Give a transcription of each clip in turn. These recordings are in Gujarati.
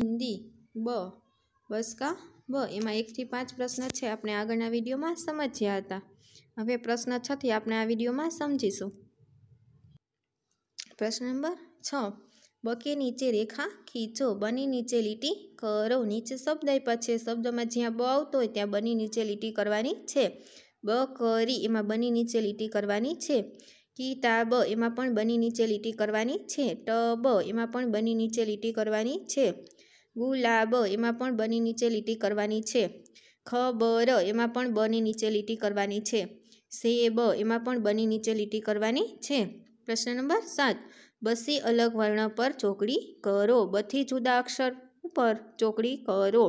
હિન્દી બ બસ કા બ એમાં એકથી પાંચ પ્રશ્ન છે આપણે આગળના વિડીયોમાં સમજ્યા હતા હવે પ્રશ્ન છથી આપણે આ વિડીયોમાં સમજીશું પ્રશ્ન નંબર છ બકે નીચે રેખા ખીચો બની નીચે લીટી કરો નીચે શબ્દ આપ્યા છે શબ્દમાં જ્યાં બ આવતો હોય ત્યાં બની નીચે લીટી કરવાની છે બ કરી એમાં બની નીચે લીટી કરવાની છે કિતાબ એમાં પણ બની નીચે લીટી કરવાની છે ટબ એમાં પણ બની નીચે લીટી કરવાની છે ગુલાબ એમાં પણ બની નીચે લીટી કરવાની છે ખબર એમાં પણ બની નીચે લીટી કરવાની છે સેબ એમાં પણ બની નીચે લીટી કરવાની છે પ્રશ્ન નંબર સાત બસી અલગ વર્ણ પર ચોકડી કરો બથી જુદા અક્ષર ઉપર ચોકડી કરો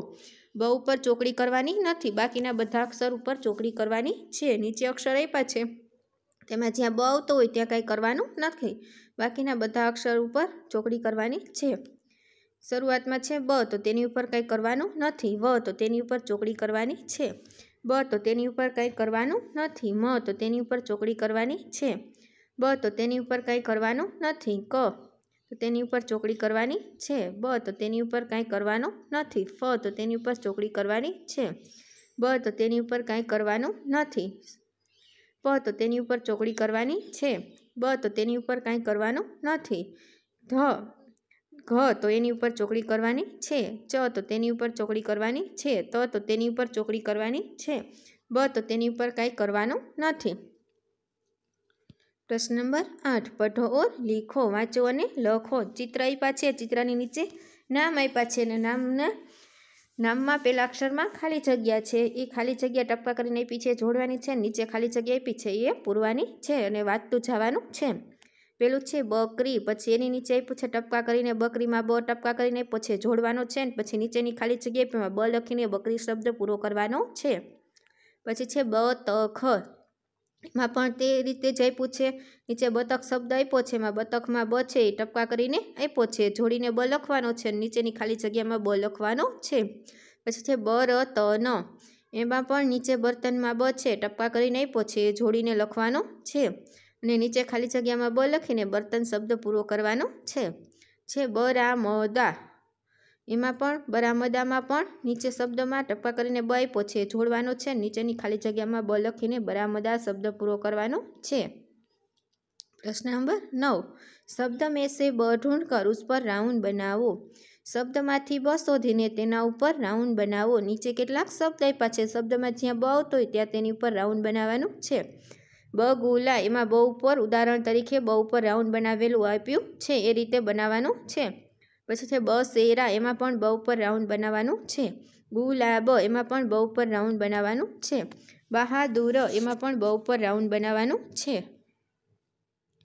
બ ઉપર ચોકડી કરવાની નથી બાકીના બધા અક્ષર ઉપર ચોકડી કરવાની છે નીચે અક્ષર આપ્યા છે તેમાં જ્યાં બ આવતો હોય ત્યાં કાંઈ કરવાનું નથી બાકીના બધા અક્ષર ઉપર ચોકડી કરવાની છે શરૂઆતમાં છે બ તો તેની ઉપર કંઈ કરવાનું નથી વ તો તેની ઉપર ચોકડી કરવાની છે બ તો તેની ઉપર કંઈ કરવાનું નથી મ તો તેની ઉપર ચોકડી કરવાની છે બ તો તેની ઉપર કંઈ કરવાનું નથી ક તો તેની ઉપર ચોકડી કરવાની છે બ તો તેની ઉપર કાંઈ કરવાનું નથી ફ તો તેની ઉપર ચોકડી કરવાની છે બ તો તેની ઉપર કાંઈ કરવાનું નથી પ તો તેની ઉપર ચોકડી કરવાની છે બ તો તેની ઉપર કાંઈ કરવાનું નથી ધ ઘ તો એની ઉપર ચોકડી કરવાની છે ચ તો તેની ઉપર ચોકડી કરવાની છે ત તો તેની ઉપર ચોકડી કરવાની છે બ તો તેની ઉપર કાંઈ કરવાનું નથી પ્રશ્ન નંબર આઠ પઢો ઓર લીખો વાંચો અને લખો ચિત્ર આપ્યા છે ચિત્રની નીચે નામ આપ્યા છે અને નામના નામમાં પહેલા અક્ષરમાં ખાલી જગ્યા છે એ ખાલી જગ્યા ટપકા કરીને આપી છે જોડવાની છે નીચે ખાલી જગ્યા આપી છે એ પૂરવાની છે અને વાંચતું જવાનું છે પેલું છે બકરી પછી એની નીચે પૂછે ટપકા કરીને બકરીમાં બ ટપકા કરીને પછી જોડવાનો છે ને પછી નીચેની ખાલી જગ્યાએ બ લખીને બકરી શબ્દ પૂરો કરવાનો છે પછી છે બ તખ એમાં પણ તે રીતે જ આપ્યું છે નીચે બતક શબ્દ આપ્યો છે એમાં બતકમાં બ છે એ ટપકા કરીને આપ્યો છે જોડીને બ લખવાનો છે નીચેની ખાલી જગ્યામાં બ લખવાનો છે પછી છે ત ન એમાં પણ નીચે બર્તનમાં બ છે ટપકા કરીને આપ્યો છે એ જોડીને લખવાનો છે અને નીચે ખાલી જગ્યામાં બ લખીને બર્તન શબ્દ પૂરો કરવાનો છે જે બરામદા એમાં પણ બરામદામાં પણ નીચે શબ્દમાં ટપ્પા કરીને બ આપ્યો છે જોડવાનો છે નીચેની ખાલી જગ્યામાં બ લખીને બરામદા શબ્દ પૂરો કરવાનો છે પ્રશ્ન નંબર નવ શબ્દ મેસે બ કર ઉસ પર રાઉન્ડ બનાવો શબ્દમાંથી બ શોધીને તેના ઉપર રાઉન્ડ બનાવો નીચે કેટલાક શબ્દ આપ્યા છે શબ્દમાં જ્યાં બ આવતો હોય ત્યાં તેની ઉપર રાઉન્ડ બનાવવાનું છે બગુલા એમાં બહુ ઉપર ઉદાહરણ તરીકે બહુ ઉપર રાઉન્ડ બનાવેલું આપ્યું છે એ રીતે બનાવવાનું છે પછી છે બસેરા એમાં પણ બહુ ઉપર રાઉન્ડ બનાવવાનું છે ગુલાબ એમાં પણ બહુ ઉપર રાઉન્ડ બનાવવાનું છે બહાદુર એમાં પણ બહુ ઉપર રાઉન્ડ બનાવવાનું છે